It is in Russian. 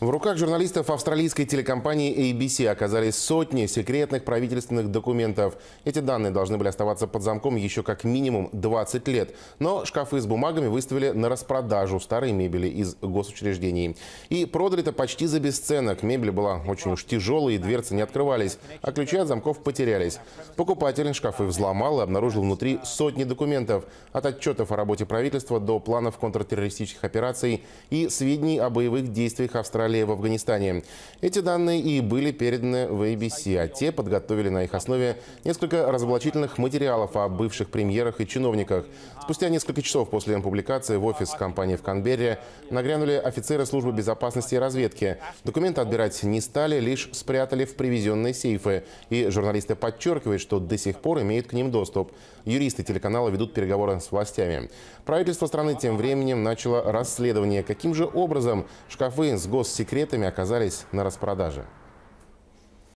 В руках журналистов австралийской телекомпании ABC оказались сотни секретных правительственных документов. Эти данные должны были оставаться под замком еще как минимум 20 лет. Но шкафы с бумагами выставили на распродажу старой мебели из госучреждений. И продали это почти за бесценок. Мебель была очень уж тяжелой, и дверцы не открывались, а ключи от замков потерялись. Покупатель шкафы взломал и обнаружил внутри сотни документов. От отчетов о работе правительства до планов контртеррористических операций и сведений о боевых действиях Австралии феврале в Афганистане. Эти данные и были переданы в ABC, а те подготовили на их основе несколько разоблачительных материалов о бывших премьерах и чиновниках. Спустя несколько часов после публикации в офис компании в Канберре нагрянули офицеры службы безопасности и разведки. Документы отбирать не стали, лишь спрятали в привезенные сейфы. И журналисты подчеркивают, что до сих пор имеют к ним доступ. Юристы телеканала ведут переговоры с властями. Правительство страны тем временем начало расследование, каким же образом шкафы с гос секретами оказались на распродаже.